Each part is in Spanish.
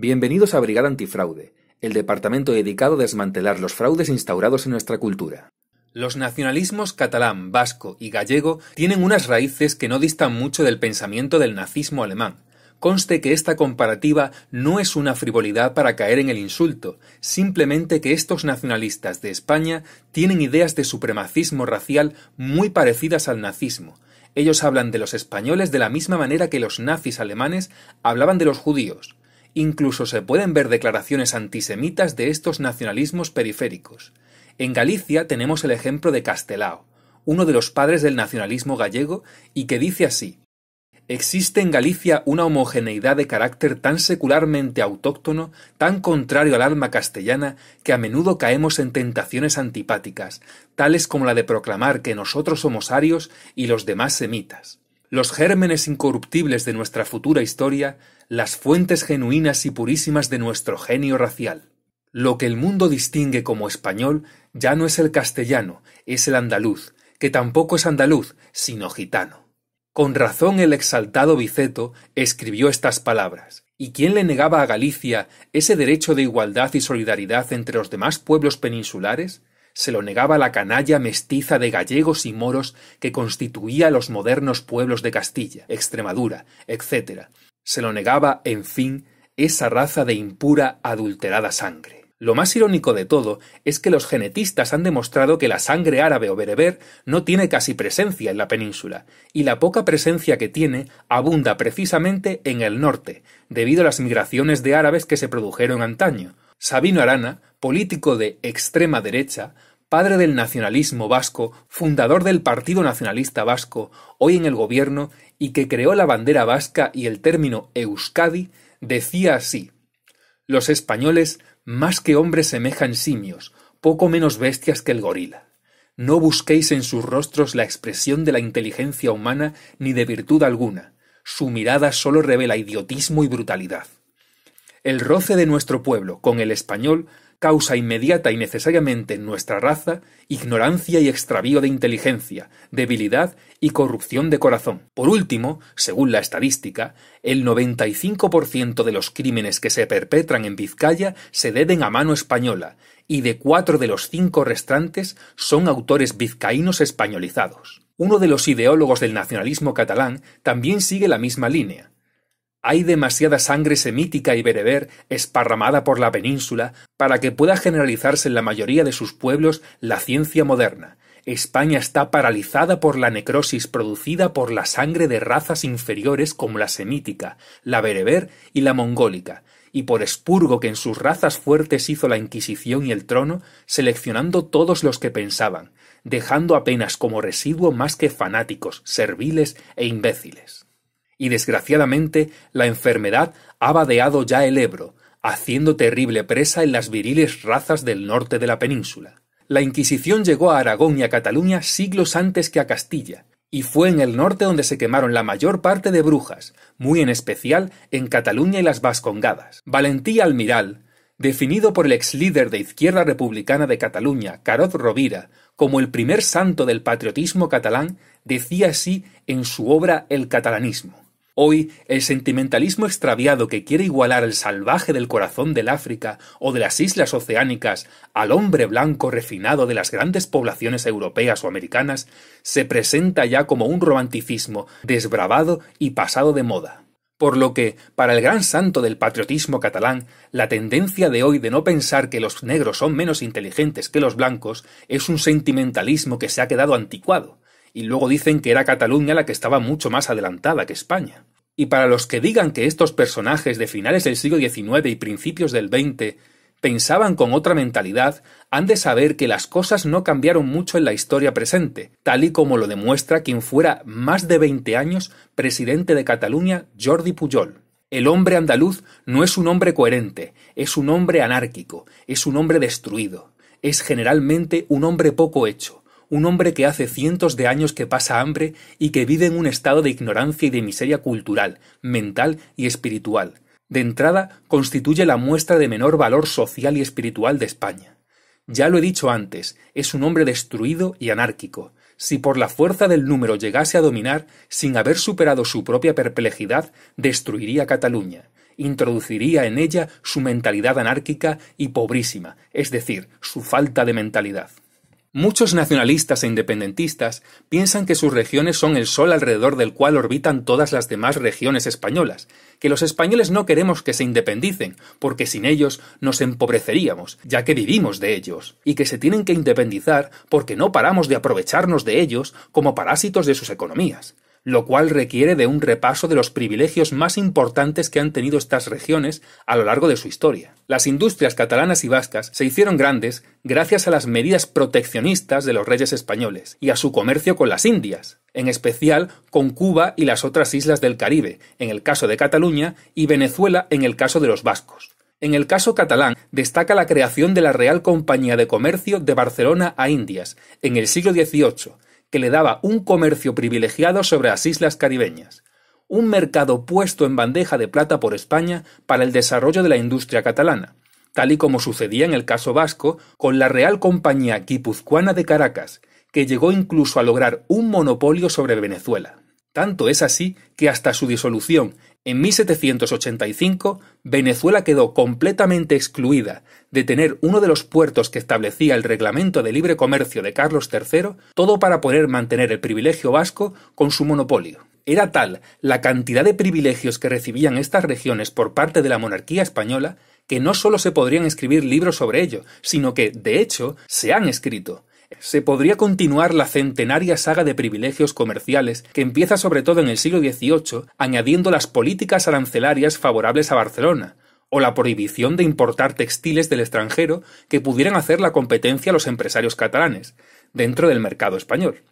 Bienvenidos a Brigada Antifraude, el departamento dedicado a desmantelar los fraudes instaurados en nuestra cultura. Los nacionalismos catalán, vasco y gallego tienen unas raíces que no distan mucho del pensamiento del nazismo alemán. Conste que esta comparativa no es una frivolidad para caer en el insulto, simplemente que estos nacionalistas de España tienen ideas de supremacismo racial muy parecidas al nazismo, ellos hablan de los españoles de la misma manera que los nazis alemanes hablaban de los judíos. Incluso se pueden ver declaraciones antisemitas de estos nacionalismos periféricos. En Galicia tenemos el ejemplo de Castelao, uno de los padres del nacionalismo gallego, y que dice así Existe en Galicia una homogeneidad de carácter tan secularmente autóctono, tan contrario al alma castellana, que a menudo caemos en tentaciones antipáticas, tales como la de proclamar que nosotros somos arios y los demás semitas. Los gérmenes incorruptibles de nuestra futura historia las fuentes genuinas y purísimas de nuestro genio racial. Lo que el mundo distingue como español ya no es el castellano, es el andaluz, que tampoco es andaluz, sino gitano. Con razón el exaltado Biceto escribió estas palabras. ¿Y quién le negaba a Galicia ese derecho de igualdad y solidaridad entre los demás pueblos peninsulares? Se lo negaba la canalla mestiza de gallegos y moros que constituía los modernos pueblos de Castilla, Extremadura, etc., se lo negaba, en fin, esa raza de impura, adulterada sangre. Lo más irónico de todo es que los genetistas han demostrado que la sangre árabe o bereber no tiene casi presencia en la península, y la poca presencia que tiene abunda precisamente en el norte, debido a las migraciones de árabes que se produjeron antaño. Sabino Arana, político de extrema derecha, padre del nacionalismo vasco, fundador del Partido Nacionalista Vasco, hoy en el gobierno, y que creó la bandera vasca y el término Euskadi, decía así Los españoles, más que hombres, semejan simios, poco menos bestias que el gorila. No busquéis en sus rostros la expresión de la inteligencia humana ni de virtud alguna. Su mirada solo revela idiotismo y brutalidad. El roce de nuestro pueblo con el español causa inmediata y necesariamente en nuestra raza ignorancia y extravío de inteligencia, debilidad y corrupción de corazón. Por último, según la estadística, el 95% de los crímenes que se perpetran en Vizcaya se deben a mano española, y de cuatro de los cinco restantes son autores vizcaínos españolizados. Uno de los ideólogos del nacionalismo catalán también sigue la misma línea. Hay demasiada sangre semítica y bereber esparramada por la península para que pueda generalizarse en la mayoría de sus pueblos la ciencia moderna. España está paralizada por la necrosis producida por la sangre de razas inferiores como la semítica, la bereber y la mongólica, y por espurgo que en sus razas fuertes hizo la Inquisición y el trono, seleccionando todos los que pensaban, dejando apenas como residuo más que fanáticos, serviles e imbéciles y desgraciadamente la enfermedad ha vadeado ya el Ebro, haciendo terrible presa en las viriles razas del norte de la península. La Inquisición llegó a Aragón y a Cataluña siglos antes que a Castilla, y fue en el norte donde se quemaron la mayor parte de brujas, muy en especial en Cataluña y las Vascongadas. Valentí Almiral, definido por el ex líder de Izquierda Republicana de Cataluña, Carot Rovira, como el primer santo del patriotismo catalán, decía así en su obra El catalanismo. Hoy, el sentimentalismo extraviado que quiere igualar el salvaje del corazón del África o de las islas oceánicas al hombre blanco refinado de las grandes poblaciones europeas o americanas se presenta ya como un romanticismo desbravado y pasado de moda. Por lo que, para el gran santo del patriotismo catalán, la tendencia de hoy de no pensar que los negros son menos inteligentes que los blancos es un sentimentalismo que se ha quedado anticuado y luego dicen que era Cataluña la que estaba mucho más adelantada que España. Y para los que digan que estos personajes de finales del siglo XIX y principios del XX pensaban con otra mentalidad, han de saber que las cosas no cambiaron mucho en la historia presente, tal y como lo demuestra quien fuera más de 20 años presidente de Cataluña, Jordi Pujol. El hombre andaluz no es un hombre coherente, es un hombre anárquico, es un hombre destruido, es generalmente un hombre poco hecho, un hombre que hace cientos de años que pasa hambre y que vive en un estado de ignorancia y de miseria cultural, mental y espiritual. De entrada, constituye la muestra de menor valor social y espiritual de España. Ya lo he dicho antes, es un hombre destruido y anárquico. Si por la fuerza del número llegase a dominar, sin haber superado su propia perplejidad, destruiría Cataluña introduciría en ella su mentalidad anárquica y pobrísima, es decir, su falta de mentalidad. Muchos nacionalistas e independentistas piensan que sus regiones son el sol alrededor del cual orbitan todas las demás regiones españolas, que los españoles no queremos que se independicen, porque sin ellos nos empobreceríamos, ya que vivimos de ellos, y que se tienen que independizar porque no paramos de aprovecharnos de ellos como parásitos de sus economías lo cual requiere de un repaso de los privilegios más importantes que han tenido estas regiones a lo largo de su historia. Las industrias catalanas y vascas se hicieron grandes gracias a las medidas proteccionistas de los reyes españoles y a su comercio con las Indias, en especial con Cuba y las otras islas del Caribe, en el caso de Cataluña, y Venezuela en el caso de los vascos. En el caso catalán, destaca la creación de la Real Compañía de Comercio de Barcelona a Indias en el siglo XVIII, que le daba un comercio privilegiado sobre las islas caribeñas, un mercado puesto en bandeja de plata por España para el desarrollo de la industria catalana, tal y como sucedía en el caso vasco con la Real Compañía Guipuzcoana de Caracas, que llegó incluso a lograr un monopolio sobre Venezuela. Tanto es así que hasta su disolución en 1785, Venezuela quedó completamente excluida de tener uno de los puertos que establecía el Reglamento de Libre Comercio de Carlos III, todo para poder mantener el privilegio vasco con su monopolio. Era tal la cantidad de privilegios que recibían estas regiones por parte de la monarquía española que no solo se podrían escribir libros sobre ello, sino que, de hecho, se han escrito. Se podría continuar la centenaria saga de privilegios comerciales que empieza sobre todo en el siglo XVIII añadiendo las políticas arancelarias favorables a Barcelona, o la prohibición de importar textiles del extranjero que pudieran hacer la competencia a los empresarios catalanes, dentro del mercado español.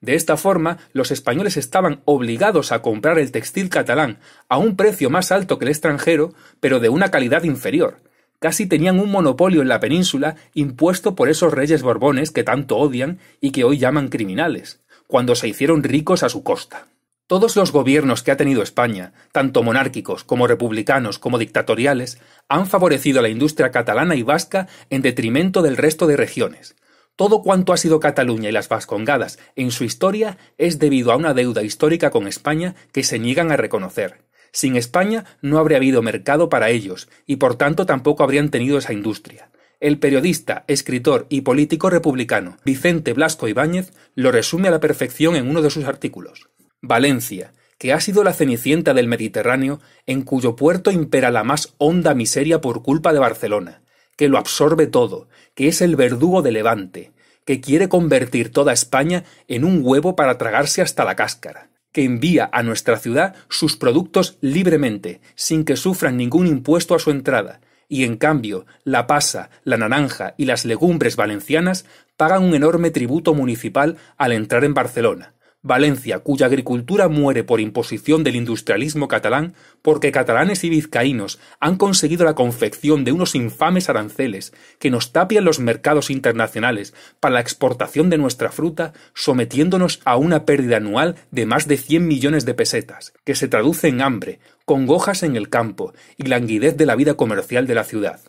De esta forma, los españoles estaban obligados a comprar el textil catalán a un precio más alto que el extranjero, pero de una calidad inferior, casi tenían un monopolio en la península impuesto por esos reyes borbones que tanto odian y que hoy llaman criminales, cuando se hicieron ricos a su costa. Todos los gobiernos que ha tenido España, tanto monárquicos como republicanos como dictatoriales, han favorecido a la industria catalana y vasca en detrimento del resto de regiones. Todo cuanto ha sido Cataluña y las Vascongadas en su historia es debido a una deuda histórica con España que se niegan a reconocer sin España no habría habido mercado para ellos, y por tanto tampoco habrían tenido esa industria. El periodista, escritor y político republicano Vicente Blasco Ibáñez lo resume a la perfección en uno de sus artículos. Valencia, que ha sido la cenicienta del Mediterráneo, en cuyo puerto impera la más honda miseria por culpa de Barcelona, que lo absorbe todo, que es el verdugo de Levante, que quiere convertir toda España en un huevo para tragarse hasta la cáscara que envía a nuestra ciudad sus productos libremente, sin que sufran ningún impuesto a su entrada, y en cambio la pasa, la naranja y las legumbres valencianas pagan un enorme tributo municipal al entrar en Barcelona, Valencia, cuya agricultura muere por imposición del industrialismo catalán, porque catalanes y vizcaínos han conseguido la confección de unos infames aranceles que nos tapian los mercados internacionales para la exportación de nuestra fruta, sometiéndonos a una pérdida anual de más de 100 millones de pesetas, que se traduce en hambre, congojas en el campo y languidez de la vida comercial de la ciudad.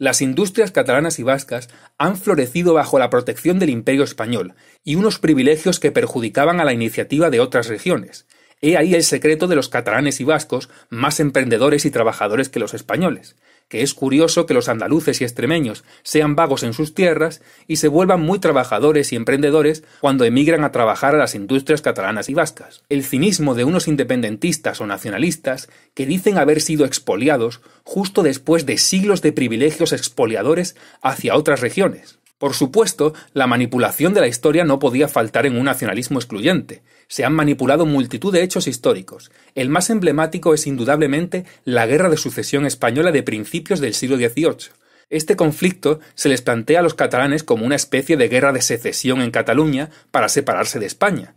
Las industrias catalanas y vascas han florecido bajo la protección del Imperio español y unos privilegios que perjudicaban a la iniciativa de otras regiones. He ahí el secreto de los catalanes y vascos, más emprendedores y trabajadores que los españoles que es curioso que los andaluces y extremeños sean vagos en sus tierras y se vuelvan muy trabajadores y emprendedores cuando emigran a trabajar a las industrias catalanas y vascas. El cinismo de unos independentistas o nacionalistas que dicen haber sido expoliados justo después de siglos de privilegios expoliadores hacia otras regiones. Por supuesto, la manipulación de la historia no podía faltar en un nacionalismo excluyente. Se han manipulado multitud de hechos históricos. El más emblemático es indudablemente la Guerra de Sucesión Española de principios del siglo XVIII. Este conflicto se les plantea a los catalanes como una especie de guerra de secesión en Cataluña para separarse de España.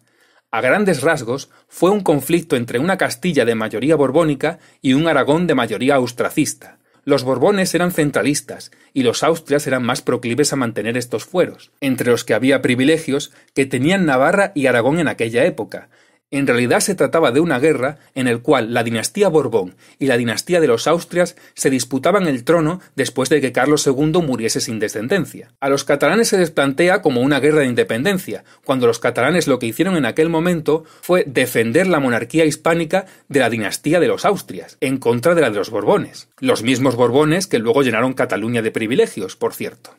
A grandes rasgos, fue un conflicto entre una Castilla de mayoría borbónica y un Aragón de mayoría austracista. Los Borbones eran centralistas y los Austrias eran más proclives a mantener estos fueros, entre los que había privilegios que tenían Navarra y Aragón en aquella época, en realidad se trataba de una guerra en la cual la dinastía Borbón y la dinastía de los Austrias se disputaban el trono después de que Carlos II muriese sin descendencia. A los catalanes se les plantea como una guerra de independencia, cuando los catalanes lo que hicieron en aquel momento fue defender la monarquía hispánica de la dinastía de los Austrias, en contra de la de los Borbones. Los mismos Borbones que luego llenaron Cataluña de privilegios, por cierto.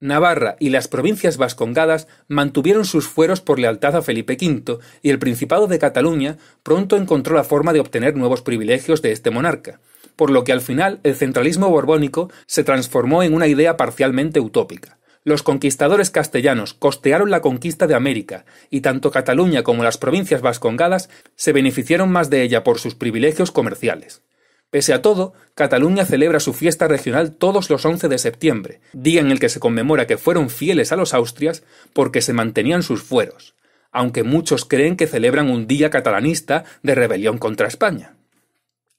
Navarra y las provincias vascongadas mantuvieron sus fueros por lealtad a Felipe V y el Principado de Cataluña pronto encontró la forma de obtener nuevos privilegios de este monarca, por lo que al final el centralismo borbónico se transformó en una idea parcialmente utópica. Los conquistadores castellanos costearon la conquista de América, y tanto Cataluña como las provincias vascongadas se beneficiaron más de ella por sus privilegios comerciales. Pese a todo, Cataluña celebra su fiesta regional todos los 11 de septiembre, día en el que se conmemora que fueron fieles a los Austrias porque se mantenían sus fueros, aunque muchos creen que celebran un día catalanista de rebelión contra España.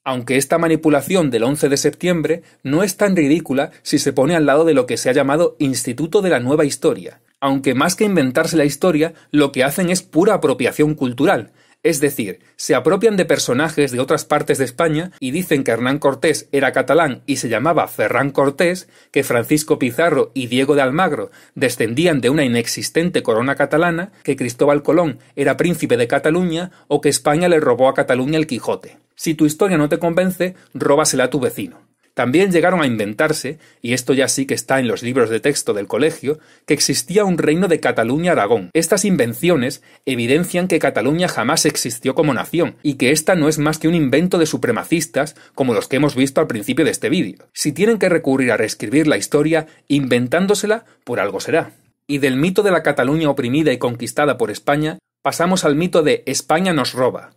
Aunque esta manipulación del 11 de septiembre no es tan ridícula si se pone al lado de lo que se ha llamado Instituto de la Nueva Historia, aunque más que inventarse la historia, lo que hacen es pura apropiación cultural, es decir, se apropian de personajes de otras partes de España y dicen que Hernán Cortés era catalán y se llamaba Ferrán Cortés, que Francisco Pizarro y Diego de Almagro descendían de una inexistente corona catalana, que Cristóbal Colón era príncipe de Cataluña o que España le robó a Cataluña el Quijote. Si tu historia no te convence, róbasela a tu vecino. También llegaron a inventarse, y esto ya sí que está en los libros de texto del colegio, que existía un reino de Cataluña-Aragón. Estas invenciones evidencian que Cataluña jamás existió como nación, y que esta no es más que un invento de supremacistas como los que hemos visto al principio de este vídeo. Si tienen que recurrir a reescribir la historia inventándosela, por algo será. Y del mito de la Cataluña oprimida y conquistada por España, pasamos al mito de España nos roba,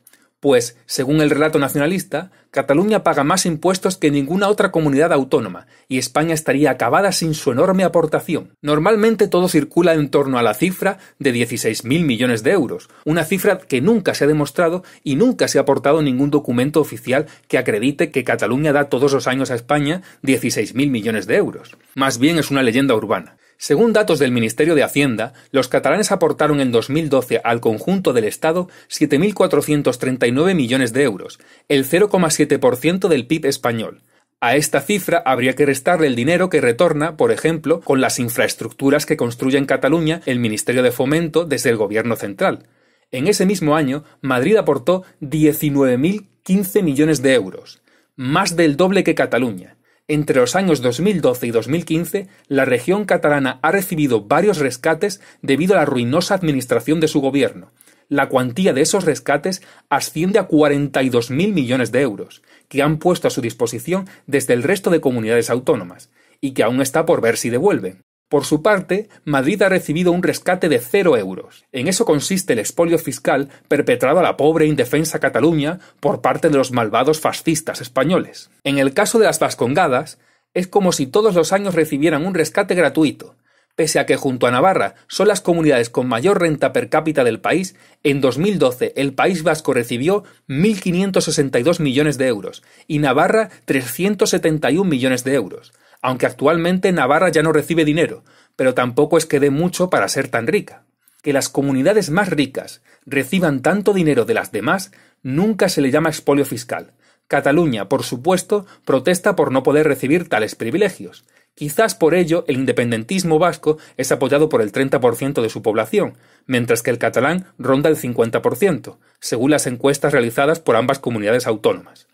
pues, según el relato nacionalista, Cataluña paga más impuestos que ninguna otra comunidad autónoma, y España estaría acabada sin su enorme aportación. Normalmente todo circula en torno a la cifra de 16.000 millones de euros, una cifra que nunca se ha demostrado y nunca se ha aportado ningún documento oficial que acredite que Cataluña da todos los años a España 16.000 millones de euros. Más bien es una leyenda urbana. Según datos del Ministerio de Hacienda, los catalanes aportaron en 2012 al conjunto del Estado 7.439 millones de euros, el 0,7% del PIB español. A esta cifra habría que restarle el dinero que retorna, por ejemplo, con las infraestructuras que construye en Cataluña el Ministerio de Fomento desde el Gobierno Central. En ese mismo año, Madrid aportó 19.015 millones de euros, más del doble que Cataluña. Entre los años 2012 y 2015, la región catalana ha recibido varios rescates debido a la ruinosa administración de su gobierno. La cuantía de esos rescates asciende a 42.000 millones de euros, que han puesto a su disposición desde el resto de comunidades autónomas, y que aún está por ver si devuelven. Por su parte, Madrid ha recibido un rescate de cero euros. En eso consiste el expolio fiscal perpetrado a la pobre indefensa Cataluña por parte de los malvados fascistas españoles. En el caso de las Vascongadas, es como si todos los años recibieran un rescate gratuito, pese a que junto a Navarra son las comunidades con mayor renta per cápita del país, en 2012 el País Vasco recibió 1.562 millones de euros y Navarra 371 millones de euros, aunque actualmente Navarra ya no recibe dinero, pero tampoco es que dé mucho para ser tan rica. Que las comunidades más ricas reciban tanto dinero de las demás nunca se le llama expolio fiscal. Cataluña, por supuesto, protesta por no poder recibir tales privilegios. Quizás por ello el independentismo vasco es apoyado por el 30% de su población, mientras que el catalán ronda el 50%, según las encuestas realizadas por ambas comunidades autónomas.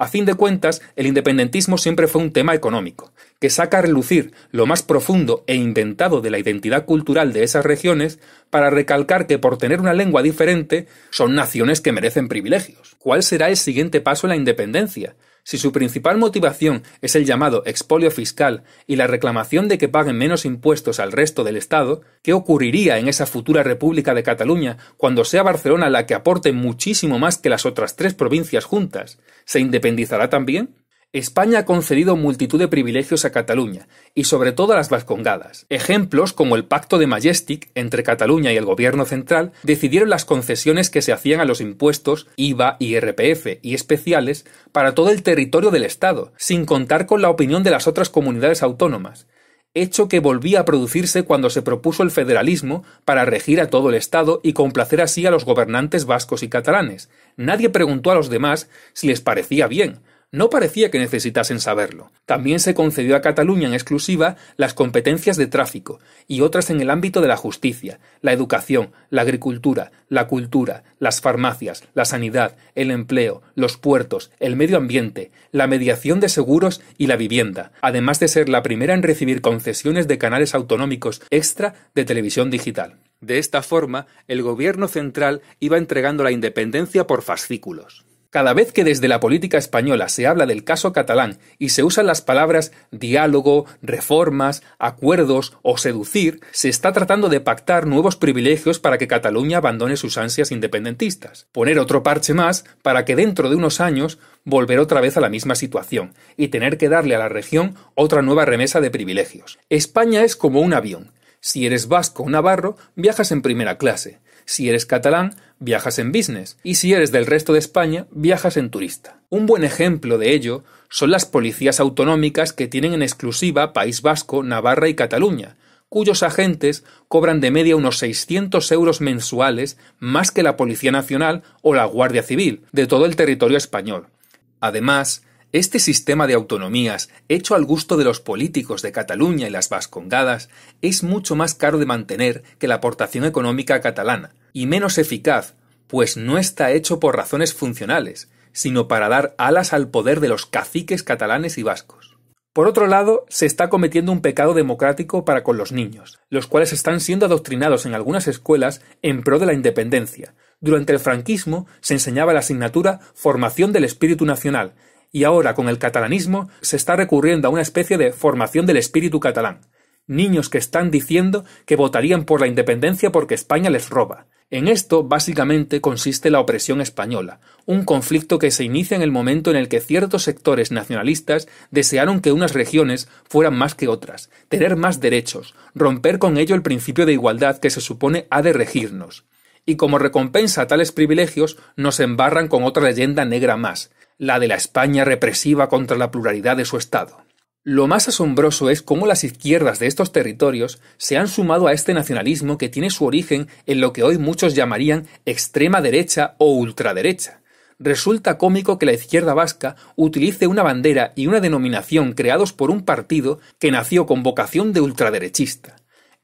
A fin de cuentas, el independentismo siempre fue un tema económico, que saca a relucir lo más profundo e inventado de la identidad cultural de esas regiones para recalcar que por tener una lengua diferente son naciones que merecen privilegios. ¿Cuál será el siguiente paso en la independencia? Si su principal motivación es el llamado expolio fiscal y la reclamación de que paguen menos impuestos al resto del Estado, ¿qué ocurriría en esa futura República de Cataluña cuando sea Barcelona la que aporte muchísimo más que las otras tres provincias juntas? ¿Se independizará también? España ha concedido multitud de privilegios a Cataluña, y sobre todo a las vascongadas. Ejemplos como el Pacto de Majestic entre Cataluña y el Gobierno Central decidieron las concesiones que se hacían a los impuestos IVA, y RPF, y especiales para todo el territorio del Estado, sin contar con la opinión de las otras comunidades autónomas hecho que volvía a producirse cuando se propuso el federalismo para regir a todo el Estado y complacer así a los gobernantes vascos y catalanes. Nadie preguntó a los demás si les parecía bien, no parecía que necesitasen saberlo. También se concedió a Cataluña en exclusiva las competencias de tráfico y otras en el ámbito de la justicia, la educación, la agricultura, la cultura, las farmacias, la sanidad, el empleo, los puertos, el medio ambiente, la mediación de seguros y la vivienda, además de ser la primera en recibir concesiones de canales autonómicos extra de televisión digital. De esta forma, el gobierno central iba entregando la independencia por fascículos. Cada vez que desde la política española se habla del caso catalán y se usan las palabras diálogo, reformas, acuerdos o seducir, se está tratando de pactar nuevos privilegios para que Cataluña abandone sus ansias independentistas, poner otro parche más para que dentro de unos años volver otra vez a la misma situación y tener que darle a la región otra nueva remesa de privilegios. España es como un avión. Si eres vasco o navarro, viajas en primera clase. Si eres catalán, viajas en business, y si eres del resto de España, viajas en turista. Un buen ejemplo de ello son las policías autonómicas que tienen en exclusiva País Vasco, Navarra y Cataluña, cuyos agentes cobran de media unos 600 euros mensuales más que la Policía Nacional o la Guardia Civil de todo el territorio español. Además, este sistema de autonomías, hecho al gusto de los políticos de Cataluña y las Vascongadas, es mucho más caro de mantener que la aportación económica catalana, y menos eficaz, pues no está hecho por razones funcionales, sino para dar alas al poder de los caciques catalanes y vascos. Por otro lado, se está cometiendo un pecado democrático para con los niños, los cuales están siendo adoctrinados en algunas escuelas en pro de la independencia. Durante el franquismo se enseñaba la asignatura Formación del Espíritu Nacional, y ahora con el catalanismo se está recurriendo a una especie de formación del espíritu catalán. Niños que están diciendo que votarían por la independencia porque España les roba. En esto básicamente consiste la opresión española, un conflicto que se inicia en el momento en el que ciertos sectores nacionalistas desearon que unas regiones fueran más que otras, tener más derechos, romper con ello el principio de igualdad que se supone ha de regirnos y como recompensa a tales privilegios nos embarran con otra leyenda negra más, la de la España represiva contra la pluralidad de su Estado. Lo más asombroso es cómo las izquierdas de estos territorios se han sumado a este nacionalismo que tiene su origen en lo que hoy muchos llamarían extrema derecha o ultraderecha. Resulta cómico que la izquierda vasca utilice una bandera y una denominación creados por un partido que nació con vocación de ultraderechista.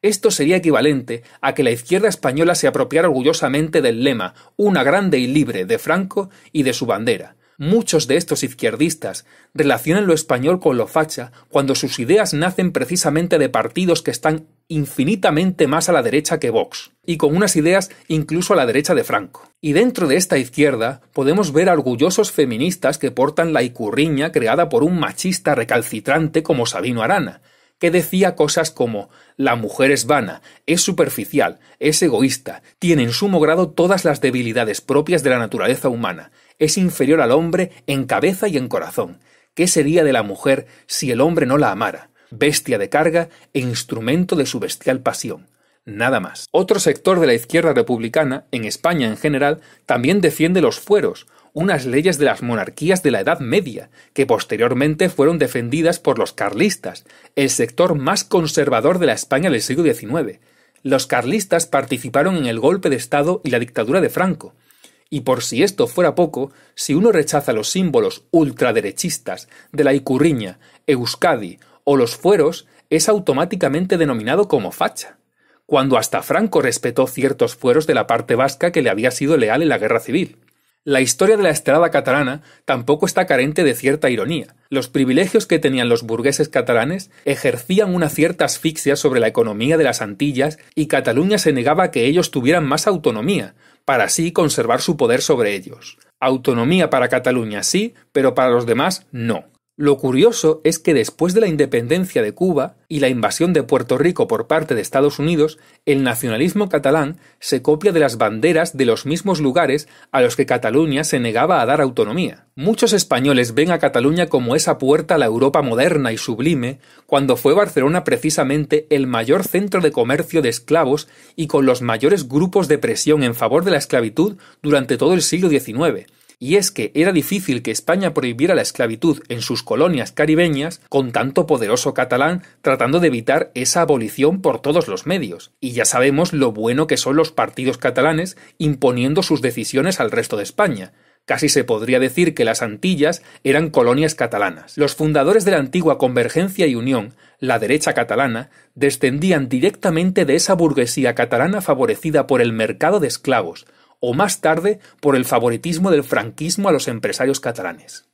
Esto sería equivalente a que la izquierda española se apropiara orgullosamente del lema una grande y libre de Franco y de su bandera, Muchos de estos izquierdistas relacionan lo español con lo facha cuando sus ideas nacen precisamente de partidos que están infinitamente más a la derecha que Vox, y con unas ideas incluso a la derecha de Franco. Y dentro de esta izquierda podemos ver orgullosos feministas que portan la icurriña creada por un machista recalcitrante como Sabino Arana, que decía cosas como La mujer es vana, es superficial, es egoísta, tiene en sumo grado todas las debilidades propias de la naturaleza humana, es inferior al hombre en cabeza y en corazón. ¿Qué sería de la mujer si el hombre no la amara? Bestia de carga e instrumento de su bestial pasión nada más. Otro sector de la izquierda republicana, en España en general, también defiende los fueros, unas leyes de las monarquías de la Edad Media, que posteriormente fueron defendidas por los carlistas, el sector más conservador de la España del siglo XIX. Los carlistas participaron en el golpe de Estado y la dictadura de Franco. Y por si esto fuera poco, si uno rechaza los símbolos ultraderechistas de la Icurriña, Euskadi o los fueros, es automáticamente denominado como facha cuando hasta Franco respetó ciertos fueros de la parte vasca que le había sido leal en la guerra civil. La historia de la estrada catalana tampoco está carente de cierta ironía. Los privilegios que tenían los burgueses catalanes ejercían una cierta asfixia sobre la economía de las Antillas y Cataluña se negaba a que ellos tuvieran más autonomía, para así conservar su poder sobre ellos. Autonomía para Cataluña sí, pero para los demás no. Lo curioso es que después de la independencia de Cuba y la invasión de Puerto Rico por parte de Estados Unidos, el nacionalismo catalán se copia de las banderas de los mismos lugares a los que Cataluña se negaba a dar autonomía. Muchos españoles ven a Cataluña como esa puerta a la Europa moderna y sublime, cuando fue Barcelona precisamente el mayor centro de comercio de esclavos y con los mayores grupos de presión en favor de la esclavitud durante todo el siglo XIX y es que era difícil que España prohibiera la esclavitud en sus colonias caribeñas con tanto poderoso catalán tratando de evitar esa abolición por todos los medios. Y ya sabemos lo bueno que son los partidos catalanes imponiendo sus decisiones al resto de España. Casi se podría decir que las Antillas eran colonias catalanas. Los fundadores de la antigua Convergencia y Unión, la derecha catalana, descendían directamente de esa burguesía catalana favorecida por el mercado de esclavos, o más tarde por el favoritismo del franquismo a los empresarios catalanes.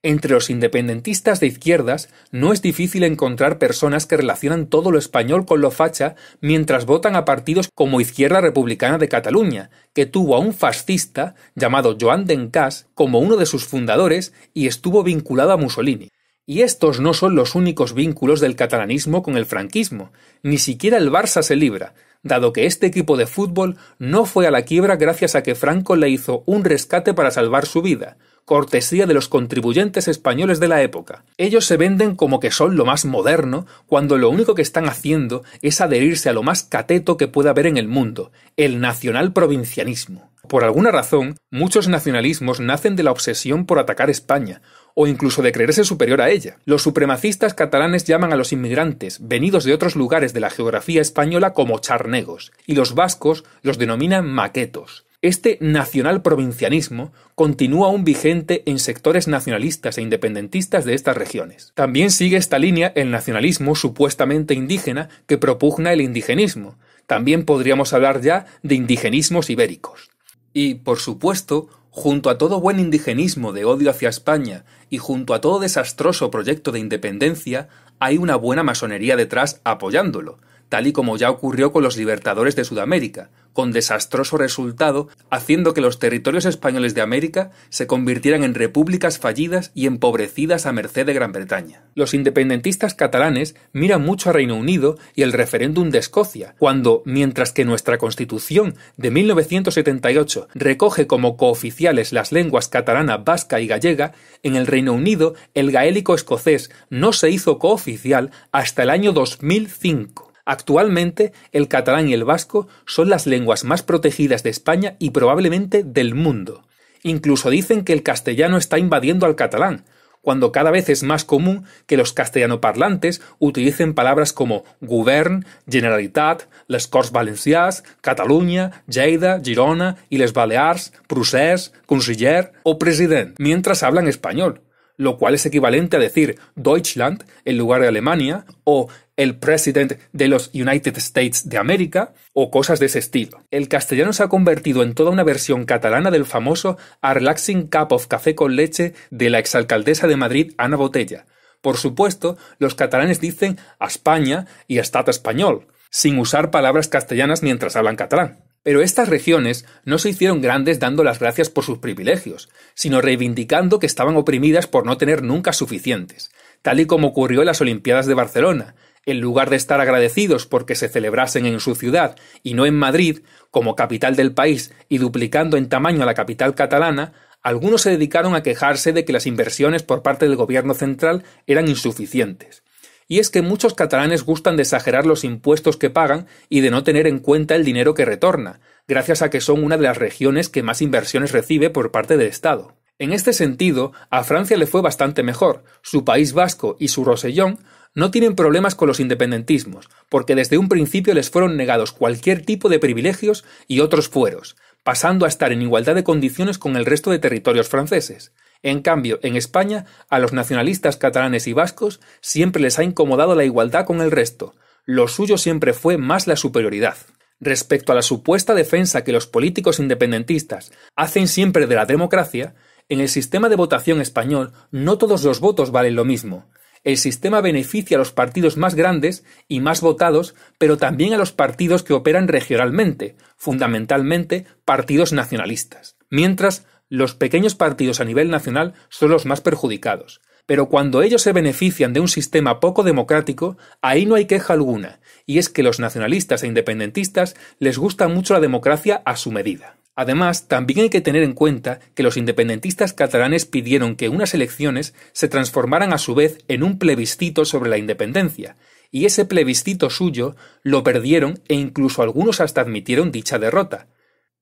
Entre los independentistas de izquierdas no es difícil encontrar personas que relacionan todo lo español con lo facha mientras votan a partidos como Izquierda Republicana de Cataluña, que tuvo a un fascista llamado Joan Dencas como uno de sus fundadores y estuvo vinculado a Mussolini. Y estos no son los únicos vínculos del catalanismo con el franquismo. Ni siquiera el Barça se libra, dado que este equipo de fútbol no fue a la quiebra gracias a que Franco le hizo un rescate para salvar su vida, cortesía de los contribuyentes españoles de la época. Ellos se venden como que son lo más moderno, cuando lo único que están haciendo es adherirse a lo más cateto que pueda haber en el mundo, el nacional provincianismo. Por alguna razón, muchos nacionalismos nacen de la obsesión por atacar España, o incluso de creerse superior a ella. Los supremacistas catalanes llaman a los inmigrantes venidos de otros lugares de la geografía española como charnegos, y los vascos los denominan maquetos. Este nacional provincianismo continúa aún vigente en sectores nacionalistas e independentistas de estas regiones. También sigue esta línea el nacionalismo supuestamente indígena que propugna el indigenismo. También podríamos hablar ya de indigenismos ibéricos. Y, por supuesto, junto a todo buen indigenismo de odio hacia España y junto a todo desastroso proyecto de independencia, hay una buena masonería detrás apoyándolo, tal y como ya ocurrió con los libertadores de Sudamérica, con desastroso resultado, haciendo que los territorios españoles de América se convirtieran en repúblicas fallidas y empobrecidas a merced de Gran Bretaña. Los independentistas catalanes miran mucho a Reino Unido y el referéndum de Escocia, cuando, mientras que nuestra Constitución de 1978 recoge como cooficiales las lenguas catalana, vasca y gallega, en el Reino Unido el gaélico escocés no se hizo cooficial hasta el año 2005. Actualmente, el catalán y el vasco son las lenguas más protegidas de España y probablemente del mundo. Incluso dicen que el castellano está invadiendo al catalán, cuando cada vez es más común que los castellanoparlantes utilicen palabras como govern, generalitat, les Corts Valencias, Cataluña, Lleida, Girona y les Balears, Prusés, conseller o president, mientras hablan español lo cual es equivalente a decir Deutschland en lugar de Alemania, o el President de los United States de América, o cosas de ese estilo. El castellano se ha convertido en toda una versión catalana del famoso A Relaxing Cup of Café con Leche de la exalcaldesa de Madrid, Ana Botella. Por supuesto, los catalanes dicen a España y Estado español, sin usar palabras castellanas mientras hablan catalán. Pero estas regiones no se hicieron grandes dando las gracias por sus privilegios, sino reivindicando que estaban oprimidas por no tener nunca suficientes, tal y como ocurrió en las Olimpiadas de Barcelona, en lugar de estar agradecidos porque se celebrasen en su ciudad y no en Madrid, como capital del país y duplicando en tamaño a la capital catalana, algunos se dedicaron a quejarse de que las inversiones por parte del gobierno central eran insuficientes, y es que muchos catalanes gustan de exagerar los impuestos que pagan y de no tener en cuenta el dinero que retorna, gracias a que son una de las regiones que más inversiones recibe por parte del Estado. En este sentido, a Francia le fue bastante mejor. Su País Vasco y su Rosellón no tienen problemas con los independentismos, porque desde un principio les fueron negados cualquier tipo de privilegios y otros fueros, pasando a estar en igualdad de condiciones con el resto de territorios franceses. En cambio, en España, a los nacionalistas catalanes y vascos siempre les ha incomodado la igualdad con el resto, lo suyo siempre fue más la superioridad. Respecto a la supuesta defensa que los políticos independentistas hacen siempre de la democracia, en el sistema de votación español no todos los votos valen lo mismo. El sistema beneficia a los partidos más grandes y más votados, pero también a los partidos que operan regionalmente, fundamentalmente partidos nacionalistas. Mientras, los pequeños partidos a nivel nacional son los más perjudicados, pero cuando ellos se benefician de un sistema poco democrático, ahí no hay queja alguna, y es que los nacionalistas e independentistas les gusta mucho la democracia a su medida. Además, también hay que tener en cuenta que los independentistas catalanes pidieron que unas elecciones se transformaran a su vez en un plebiscito sobre la independencia, y ese plebiscito suyo lo perdieron e incluso algunos hasta admitieron dicha derrota.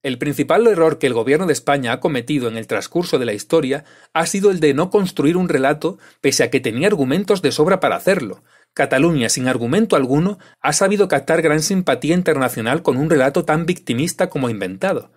El principal error que el gobierno de España ha cometido en el transcurso de la historia ha sido el de no construir un relato pese a que tenía argumentos de sobra para hacerlo. Cataluña, sin argumento alguno, ha sabido captar gran simpatía internacional con un relato tan victimista como inventado.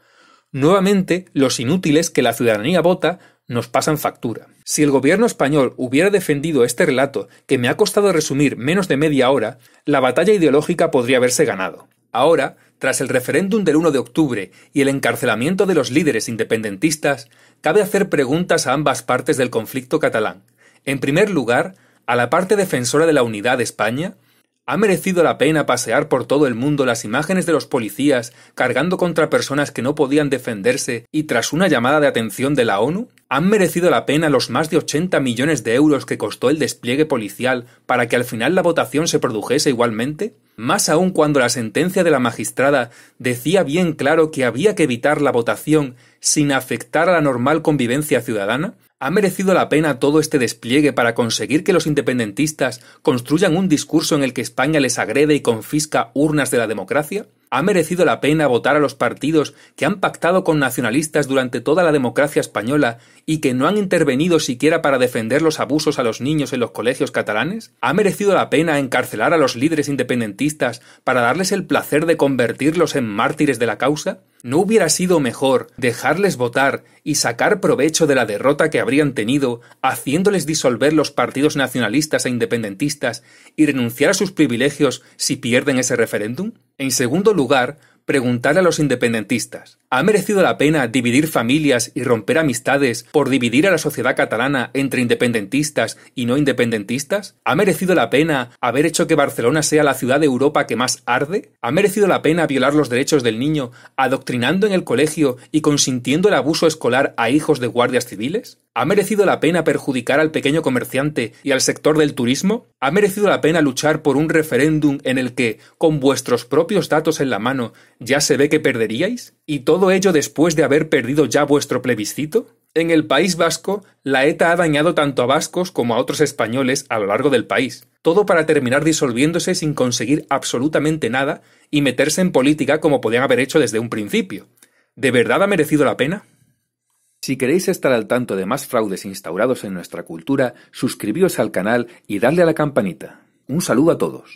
Nuevamente, los inútiles que la ciudadanía vota nos pasan factura. Si el gobierno español hubiera defendido este relato, que me ha costado resumir menos de media hora, la batalla ideológica podría haberse ganado. Ahora, tras el referéndum del 1 de octubre y el encarcelamiento de los líderes independentistas, cabe hacer preguntas a ambas partes del conflicto catalán. En primer lugar, a la parte defensora de la unidad de España, ¿ha merecido la pena pasear por todo el mundo las imágenes de los policías cargando contra personas que no podían defenderse y tras una llamada de atención de la ONU? ¿Han merecido la pena los más de 80 millones de euros que costó el despliegue policial para que al final la votación se produjese igualmente? más aún cuando la sentencia de la magistrada decía bien claro que había que evitar la votación sin afectar a la normal convivencia ciudadana? ¿Ha merecido la pena todo este despliegue para conseguir que los independentistas construyan un discurso en el que España les agrede y confisca urnas de la democracia? ¿Ha merecido la pena votar a los partidos que han pactado con nacionalistas durante toda la democracia española y que no han intervenido siquiera para defender los abusos a los niños en los colegios catalanes? ¿Ha merecido la pena encarcelar a los líderes independentistas para darles el placer de convertirlos en mártires de la causa? ¿No hubiera sido mejor dejarles votar y sacar provecho de la derrota que habrían tenido, haciéndoles disolver los partidos nacionalistas e independentistas y renunciar a sus privilegios si pierden ese referéndum? En segundo lugar, preguntar a los independentistas ¿Ha merecido la pena dividir familias y romper amistades por dividir a la sociedad catalana entre independentistas y no independentistas? ¿Ha merecido la pena haber hecho que Barcelona sea la ciudad de Europa que más arde? ¿Ha merecido la pena violar los derechos del niño adoctrinando en el colegio y consintiendo el abuso escolar a hijos de guardias civiles? ¿Ha merecido la pena perjudicar al pequeño comerciante y al sector del turismo? ¿Ha merecido la pena luchar por un referéndum en el que, con vuestros propios datos en la mano, ya se ve que perderíais? Y todo todo ello después de haber perdido ya vuestro plebiscito. En el País Vasco, la ETA ha dañado tanto a vascos como a otros españoles a lo largo del país, todo para terminar disolviéndose sin conseguir absolutamente nada y meterse en política como podían haber hecho desde un principio. ¿De verdad ha merecido la pena? Si queréis estar al tanto de más fraudes instaurados en nuestra cultura, suscribíos al canal y dadle a la campanita. Un saludo a todos.